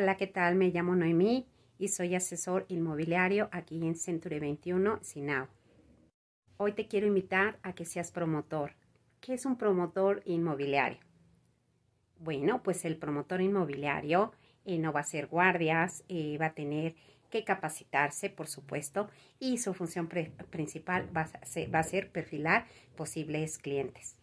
Hola, ¿qué tal? Me llamo Noemí y soy asesor inmobiliario aquí en Century 21, Sinao. Hoy te quiero invitar a que seas promotor. ¿Qué es un promotor inmobiliario? Bueno, pues el promotor inmobiliario eh, no va a ser guardias, eh, va a tener que capacitarse, por supuesto, y su función principal va a, ser, perfilar posibles clientes.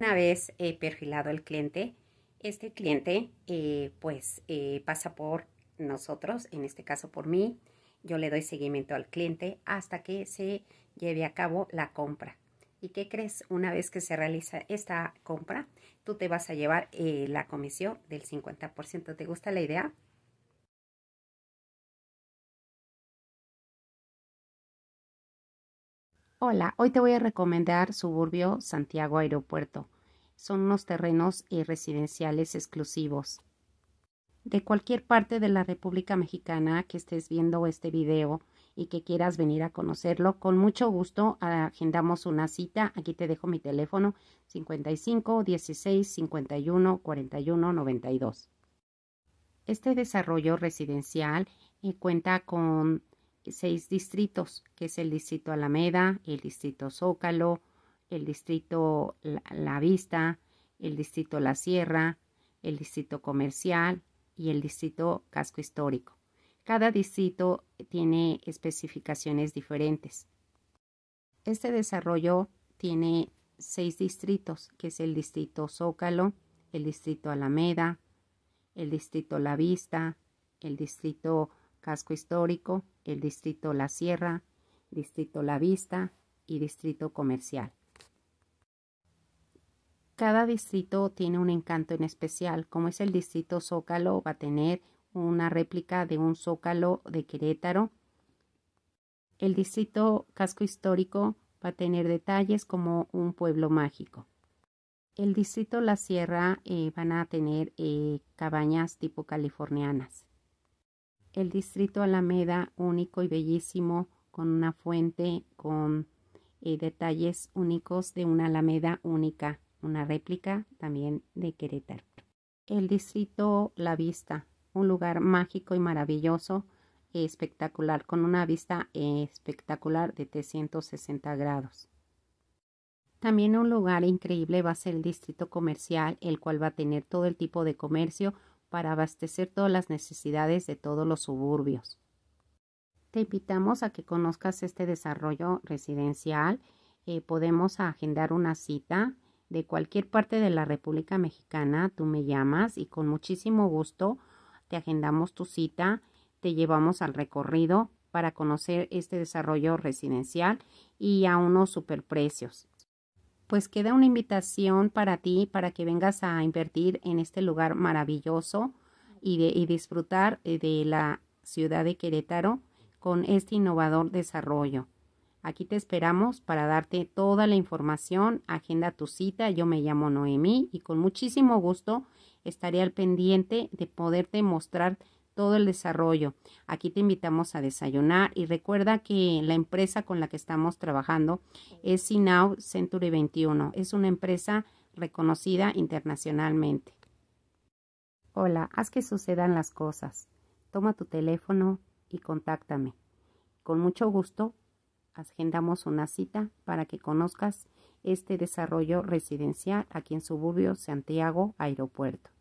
Una vez he eh, perfilado el cliente, este cliente eh, pues eh, pasa por nosotros, en este caso por mí. Yo le doy seguimiento al cliente hasta que se lleve a cabo la compra. ¿Y qué crees? Una vez que se realiza esta compra, tú te vas a llevar eh, la comisión del 50%. ¿Te gusta la idea? Hola, hoy te voy a recomendar Suburbio Santiago Aeropuerto son unos terrenos residenciales exclusivos. De cualquier parte de la República Mexicana que estés viendo este video y que quieras venir a conocerlo, con mucho gusto agendamos una cita. Aquí te dejo mi teléfono 55 16 51 41 92. Este desarrollo residencial eh, cuenta con seis distritos, que es el distrito Alameda, el distrito Zócalo, el distrito La Vista, el distrito La Sierra, el distrito comercial y el distrito casco histórico. Cada distrito tiene especificaciones diferentes. Este desarrollo tiene seis distritos, que es el distrito Zócalo, el distrito Alameda, el distrito La Vista, el distrito Casco Histórico, el distrito La Sierra, distrito La Vista y distrito Comercial. Cada distrito tiene un encanto en especial, como es el distrito Zócalo, va a tener una réplica de un Zócalo de Querétaro. El distrito Casco Histórico va a tener detalles como un pueblo mágico. El distrito La Sierra eh, van a tener eh, cabañas tipo californianas. El distrito Alameda, único y bellísimo, con una fuente, con eh, detalles únicos de una Alameda única una réplica también de Querétaro. El distrito La Vista, un lugar mágico y maravilloso, espectacular, con una vista espectacular de 360 grados. También un lugar increíble va a ser el distrito comercial, el cual va a tener todo el tipo de comercio para abastecer todas las necesidades de todos los suburbios. Te invitamos a que conozcas este desarrollo residencial. Eh, podemos agendar una cita de cualquier parte de la República Mexicana, tú me llamas y con muchísimo gusto te agendamos tu cita, te llevamos al recorrido para conocer este desarrollo residencial y a unos superprecios. Pues queda una invitación para ti, para que vengas a invertir en este lugar maravilloso y, y disfrutar eh, de la ciudad de Querétaro con este innovador desarrollo. Aquí te esperamos para darte toda la información. Agenda tu cita. Yo me llamo Noemí y con muchísimo gusto estaré al pendiente de poderte mostrar todo el desarrollo. Aquí te invitamos a desayunar y recuerda que la empresa con la que estamos trabajando es Sinau Century 21. Es una empresa reconocida internacionalmente. Hola, haz que sucedan las cosas. Toma tu teléfono y contáctame. Con mucho gusto agendamos una cita para que conozcas este desarrollo residencial aquí en suburbio Santiago Aeropuerto.